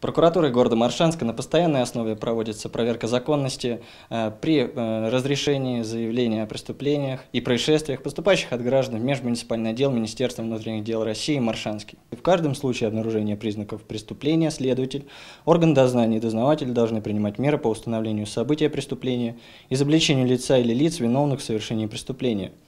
Прокуратурой города Маршанска на постоянной основе проводится проверка законности э, при э, разрешении заявления о преступлениях и происшествиях, поступающих от граждан в межмуниципальный отдел Министерства внутренних дел России Маршанский. В каждом случае обнаружения признаков преступления следователь, орган дознания и дознаватель должны принимать меры по установлению события преступления, изобличению лица или лиц, виновных в совершении преступления –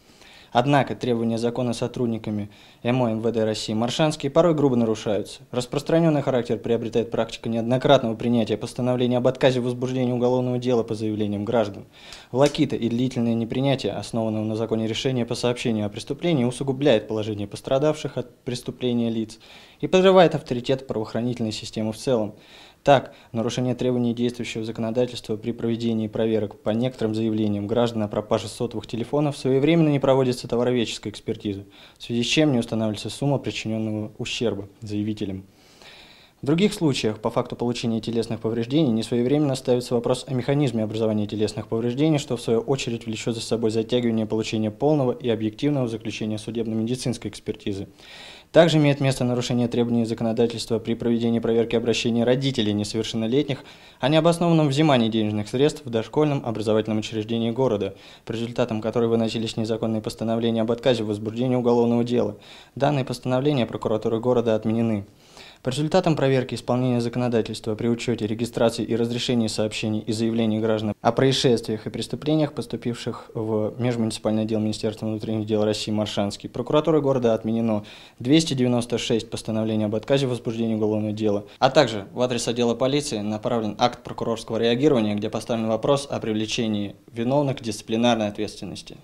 Однако требования закона сотрудниками МО МВД России Маршанские порой грубо нарушаются. Распространенный характер приобретает практика неоднократного принятия постановления об отказе в возбуждении уголовного дела по заявлениям граждан. Влакита и длительное непринятие, основанного на законе решения по сообщению о преступлении, усугубляет положение пострадавших от преступления лиц и подрывает авторитет правоохранительной системы в целом. Так, нарушение требований действующего законодательства при проведении проверок по некоторым заявлениям граждан о пропаже сотовых телефонов своевременно не проводится товароведческая экспертиза, в связи с чем не устанавливается сумма причиненного ущерба заявителям. В других случаях по факту получения телесных повреждений несвоевременно ставится вопрос о механизме образования телесных повреждений, что в свою очередь влечет за собой затягивание получения полного и объективного заключения судебно-медицинской экспертизы. Также имеет место нарушение требований законодательства при проведении проверки обращения родителей несовершеннолетних о необоснованном взимании денежных средств в дошкольном образовательном учреждении города, по результатам которой выносились незаконные постановления об отказе в возбуждении уголовного дела. Данные постановления прокуратуры города отменены. По результатам проверки исполнения законодательства при учете регистрации и разрешении сообщений и заявлений граждан о происшествиях и преступлениях, поступивших в межмуниципальный отдел Министерства внутренних дел России Маршанский, прокуратурой города отменено 296 постановлений об отказе в возбуждении уголовного дела, а также в адрес отдела полиции направлен акт прокурорского реагирования, где поставлен вопрос о привлечении виновных к дисциплинарной ответственности.